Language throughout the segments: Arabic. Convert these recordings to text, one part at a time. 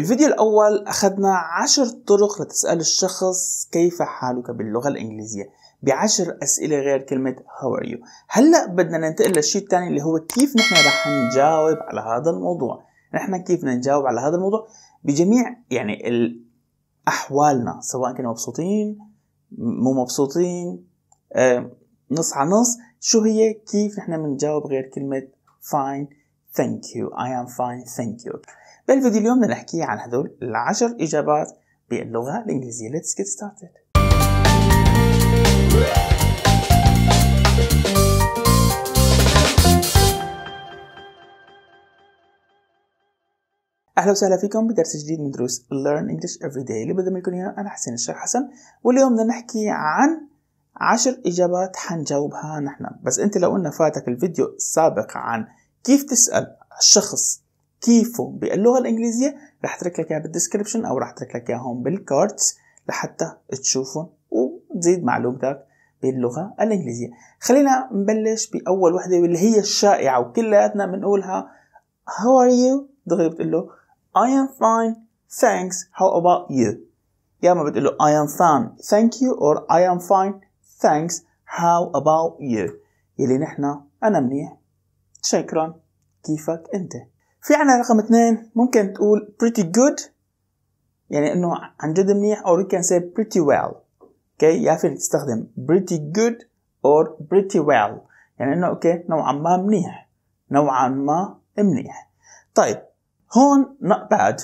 بالفيديو الأول أخذنا عشر طرق لتسأل الشخص كيف حالك باللغة الإنجليزية بعشر أسئلة غير كلمة how are you هلأ بدنا ننتقل للشيء الثاني اللي هو كيف نحن رح نجاوب على هذا الموضوع نحن كيف نجاوب على هذا الموضوع بجميع يعني أحوالنا سواء كنا مبسوطين مو مبسوطين آه، نص على نص شو هي كيف نحن بنجاوب غير كلمة fine thank you I am fine thank you بالفيديو اليوم بدنا نحكي عن هدول العشر إجابات باللغة الإنجليزية let's get started اهلا وسهلا فيكم بدرس جديد من دروس Learn English Every Day اللي بقدم لكم انا حسين الشيخ حسن واليوم بدنا نحكي عن عشر اجابات حنجاوبها نحن بس انت لو قلنا فاتك الفيديو السابق عن كيف تسأل الشخص كيفه باللغة الإنجليزية رح أترك لك إياها بالدسكربشن أو رح أترك لك إياها هون بالكاردز لحتى تشوفهم وتزيد معلومتك باللغة الإنجليزية خلينا نبلش بأول وحدة واللي هي الشائعة وكلياتنا بنقولها هاو ار يو دغري بتقول له اي ام فاين ثانكس هاو اباوت يو يا ما بتقول له اي ام فاين ثانك يو اور اي ام فاين ثانكس هاو اباوت يو يلي نحن أنا منيح شكرا كيفك انت في عنا رقم اثنين ممكن تقول pretty good يعني انه عن جد منيح or you can say pretty well اوكي يا فين تستخدم pretty good or pretty well يعني انه اوكي نوعا ما منيح نوعا ما منيح طيب هون not bad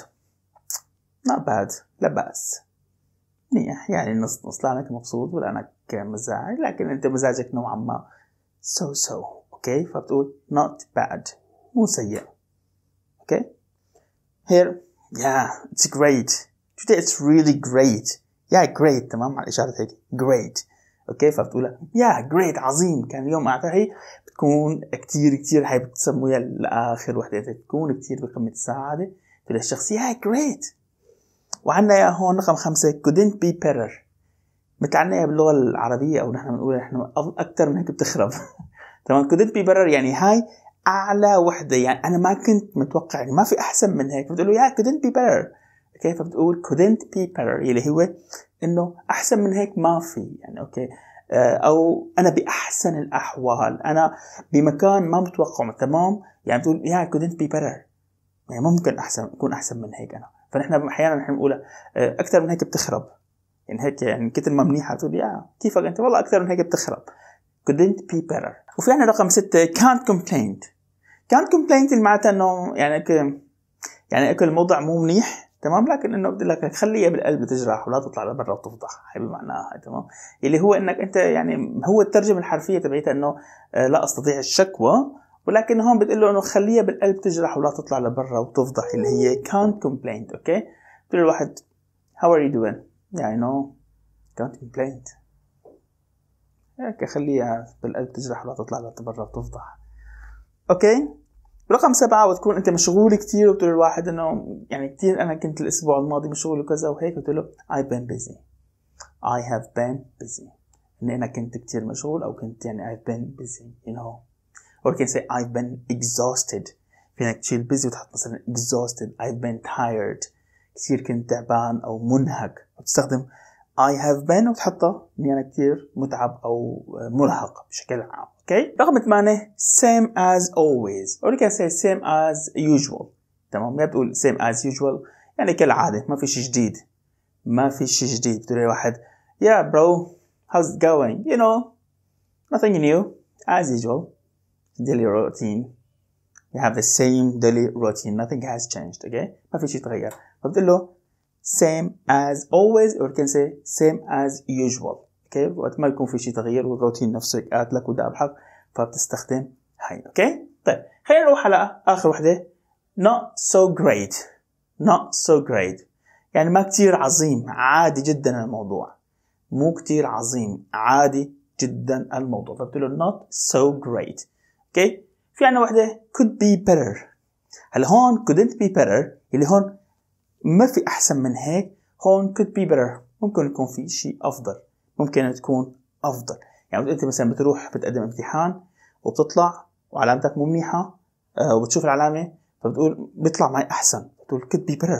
not bad لا بأس منيح يعني نص نص لا انك مبسوط ولا انك مزعج لكن انت مزاجك نوعا ما so so اوكي فبتقول not bad مو سيء اوكي here yeah it's great today it's really great yeah great تمام على الاشاره هيك great اوكي فبتقول yeah great عظيم كان اليوم اعتقد بتكون كتير كتير هي بتسموها لاخر وحده بتكون كتير بقمه السعاده تقول الشخص yeah great وعندنا هون رقم خمسة couldn't be better مثل عنا باللغة العربية أو نحن بنقول نحن أكثر من هيك بتخرب تمام كودنت بيبرر يعني هاي اعلى وحده يعني انا ما كنت متوقع يعني ما في احسن من هيك بتقول له يا كودنت بي بيرر اوكي فبتقول كودنت بي بيرر اللي هو انه احسن من هيك ما في يعني اوكي آه، او انا باحسن الاحوال انا بمكان ما متوقعه تمام يعني بتقول يا كودنت بي بيتر يعني ممكن احسن اكون احسن من هيك انا فنحن احيانا نحن بنقول آه، اكثر من هيك بتخرب يعني هيك يعني كثر ما منيحه بتقول يا كيفك انت والله اكثر من هيك بتخرب couldn't be better وفي عندنا رقم ستة can't complain can't complain اللي معناتها انه يعني ك... يعني اكل الموضع مو منيح تمام لكن انه بدي لك خليها بالقلب تجرح ولا تطلع لبرا وتفضح هي بمعناها تمام اللي هو انك انت يعني هو الترجمه الحرفيه تبعيتها انه آه، لا استطيع الشكوى ولكن هون بتقول له انه خليها بالقلب تجرح ولا تطلع لبرا وتفضح اللي هي can't complain اوكي بتقول الواحد how are you doing yeah I know can't complain هيك خليها بالقلب تجرح ولا تطلع لتبرا وتفضح اوكي رقم سبعة وتكون انت مشغول كثير وبتقول الواحد انه يعني كثير انا كنت الاسبوع الماضي مشغول وكذا وهيك قلت له I've been busy I have been busy اني انا كنت كثير مشغول او كنت يعني I've been busy you know or you can say I've been exhausted فينك تشيل busy وتحط مثلا exhausted I've been tired كثير كنت تعبان او منهك وتستخدم I have been وتحطها اني انا كثير متعب او مرهق بشكل عام اوكي رقم ثمانية same as always or you can say same as usual تمام ما بتقول same as usual يعني كالعاده ما في شيء جديد ما في شيء جديد بتقول واحد يا برو how's it going you know nothing new as usual daily routine you have the same daily routine nothing has changed okay ما في شيء تغير فبتقول له same as always or you can say same as usual اوكي وقت ما يكون في شيء تغيير والروتين نفسه قاتلك لك وده فبتستخدم هاي اوكي طيب خلينا نروح على اخر وحده not so great not so great يعني ما كتير عظيم عادي جدا الموضوع مو كتير عظيم عادي جدا الموضوع فبتقول له not so great اوكي في عندنا وحده could be better هلا هون couldn't be better اللي هون ما في أحسن من هيك هون could be better ممكن يكون في شيء أفضل ممكن تكون أفضل يعني أنت مثلا بتروح بتقدم امتحان وبتطلع وعلامتك مو منيحة آه، وبتشوف العلامة فبتقول بيطلع معي أحسن بتقول could be better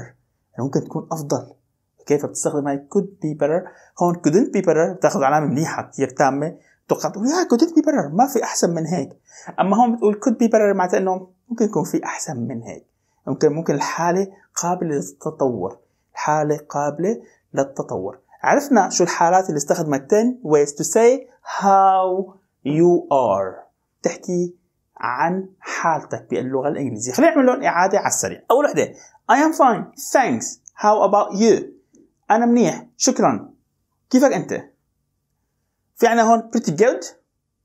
يعني ممكن تكون أفضل كيف بتستخدم هاي could be better هون couldn't be better بتاخذ علامة منيحة كثير تامة بتوقع تقول يا couldn't be better ما في أحسن من هيك أما هون بتقول could be better معناتها إنه ممكن يكون في أحسن من هيك ممكن ممكن الحالة قابلة للتطور الحالة قابلة للتطور عرفنا شو الحالات اللي استخدمت 10 ways to say how you are تحكي عن حالتك باللغة الإنجليزية خلينا نعمل لهم إعادة على السريع أول وحدة I am fine thanks how about you أنا منيح شكرا كيفك أنت في عنا هون pretty good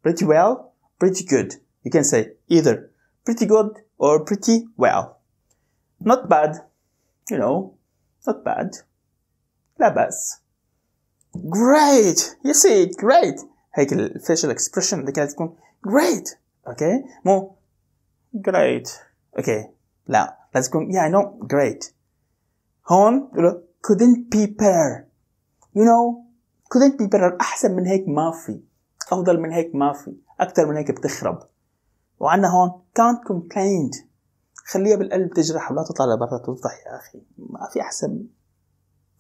pretty well pretty good you can say either pretty good or pretty well not bad you know not bad لا بأس great you see it great هيك ال facial expression اللي كانت تكون great okay. مو great okay. لا لازم تكون yeah I know great هون له couldn't be better you know couldn't be better احسن من هيك ما في افضل من هيك ما في اكثر من هيك بتخرب وعندنا هون can't complain خليها بالقلب تجرح ولا تطلع لبرا تفضح يا اخي ما في احسن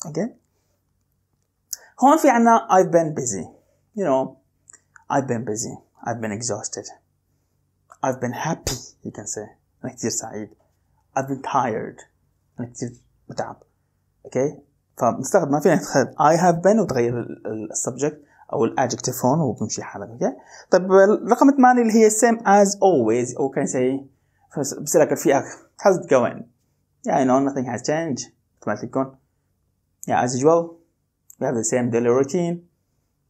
اوكي هون في عنا I've been busy you know I've been busy I've been exhausted I've been happy you can say أنا كثير سعيد I've been tired أنا كثير متعب أوكي okay. فبنستخدم ما فينا نتخذ I have been وتغير السبجكت أو الأدجكتيف هون وبمشي حالك أوكي طيب رقم ثمانية اللي هي same as always أو can say بصير اكل فيه how's it going yeah you know nothing has changed automatically gone yeah as usual we have the same daily routine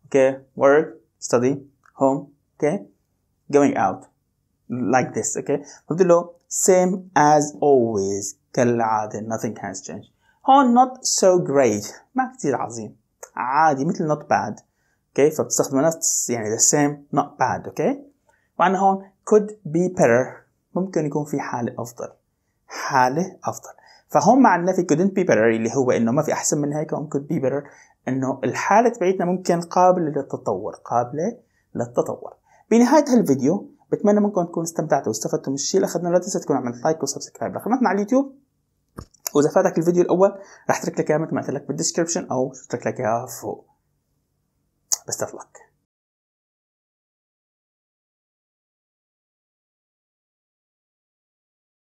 okay work study home okay going out like this okay the له same as always كالعادة nothing has changed Oh, not so great ما كتير عظيم عادي مثل not bad okay فبتستخدمه نفس يعني the same not bad okay وعندنا هون could be better ممكن يكون في حالة أفضل حالة أفضل فهم عندنا في couldn't be better اللي هو إنه ما في أحسن من هيك ممكن be better إنه الحالة تبعيتنا ممكن قابلة للتطور قابلة للتطور بنهاية هالفيديو بتمنى منكم تكونوا استمتعتوا واستفدتوا من الشيء اللي اخذناه لا تنسى تكون عملت لايك وسبسكرايب لقناتنا على اليوتيوب واذا فاتك الفيديو الاول رح اترك لك اياه مثل ما قلت لك بالديسكربشن او اترك لك اياها فوق بس لك